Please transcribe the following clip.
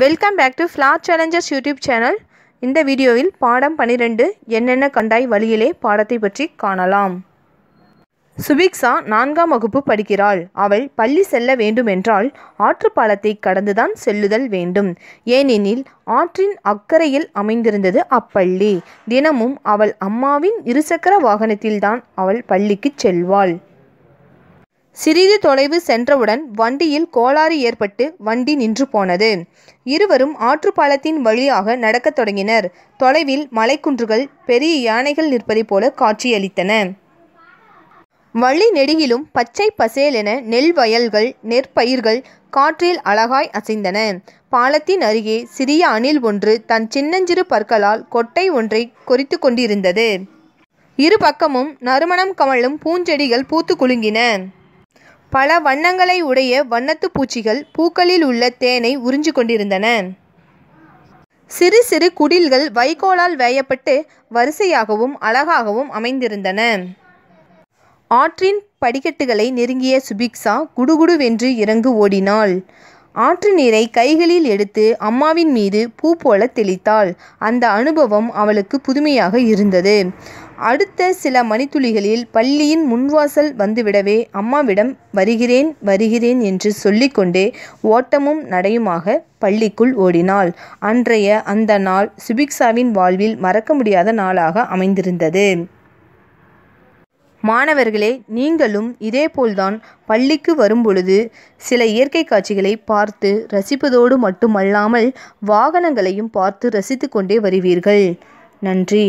welcome back to floor challengers YouTube channel இந்த வீடியோவில் பாடம் பனிரெண்டு என்னென்ன கண்டாய் வழியிலே பாடத்தை பற்றி காணலாம் சுபிக்ஸா நான்காம் வகுப்பு படிக்கிறாள் அவள் பள்ளி செல்ல வேண்டுமென்றால் ஆற்று பாலத்தை கடந்துதான் செல்லுதல் வேண்டும் ஏனெனில் ஆற்றின் அக்கறையில் அமைந்திருந்தது அப்பள்ளி தினமும் அவள் அம்மாவின் இருசக்கர வாகனத்தில்தான் அவள் பள்ளிக்கு செல்வாள் சிறிது தொலைவு சென்றவுடன் வண்டியில் கோளாறு ஏற்பட்டு வண்டி நின்று போனது இருவரும் ஆற்றுப்பாலத்தின் வழியாக நடக்கத் தொடங்கினர் தொலைவில் மலைக்குன்றுகள் பெரிய யானைகள் நிற்பதைப் போல காட்சியளித்தன வழி நெடுகிலும் பச்சை பசேலென நெல் வயல்கள் நெற்பயிர்கள் காற்றில் அழகாய் அசைந்தன பாலத்தின் அருகே சிறிய அணில் ஒன்று தன் சின்னஞ்சிறு பற்களால் கொட்டை ஒன்றை கொறித்து கொண்டிருந்தது இரு பக்கமும் நறுமணம் கமழும் பூஞ்செடிகள் பூத்து குலுங்கின பல வண்ணங்களை உடைய வண்ணத்து பூச்சிகள் பூக்களில் உள்ள தேனை உறிஞ்சு கொண்டிருந்தன சிறு சிறு குடில்கள் வைகோலால் வேயப்பட்டு வரிசையாகவும் அழகாகவும் அமைந்திருந்தன ஆற்றின் படிக்கட்டுகளை நெருங்கிய சுபிக்ஸா குடுகுடுவென்று இறங்கு ஓடினாள் ஆற்று நீரை கைகளில் எடுத்து அம்மாவின் மீது பூ போல தெளித்தாள் அந்த அனுபவம் அவளுக்கு புதுமையாக இருந்தது அடுத்த சில மணித்துளிகளில் பள்ளியின் முன்வாசல் வந்துவிடவே அம்மாவிடம் வருகிறேன் வருகிறேன் என்று சொல்லிக்கொண்டே ஓட்டமும் நடையுமாக பள்ளிக்குள் ஓடினாள் அன்றைய அந்த நாள் சுபிக்ஸாவின் வாழ்வில் மறக்க முடியாத நாளாக அமைந்திருந்தது மாணவர்களே நீங்களும் இதேபோல்தான் பள்ளிக்கு வரும்பொழுது சில இயற்கை காட்சிகளை பார்த்து ரசிப்பதோடு மட்டுமல்லாமல் வாகனங்களையும் பார்த்து ரசித்து கொண்டே வருவீர்கள் நன்றி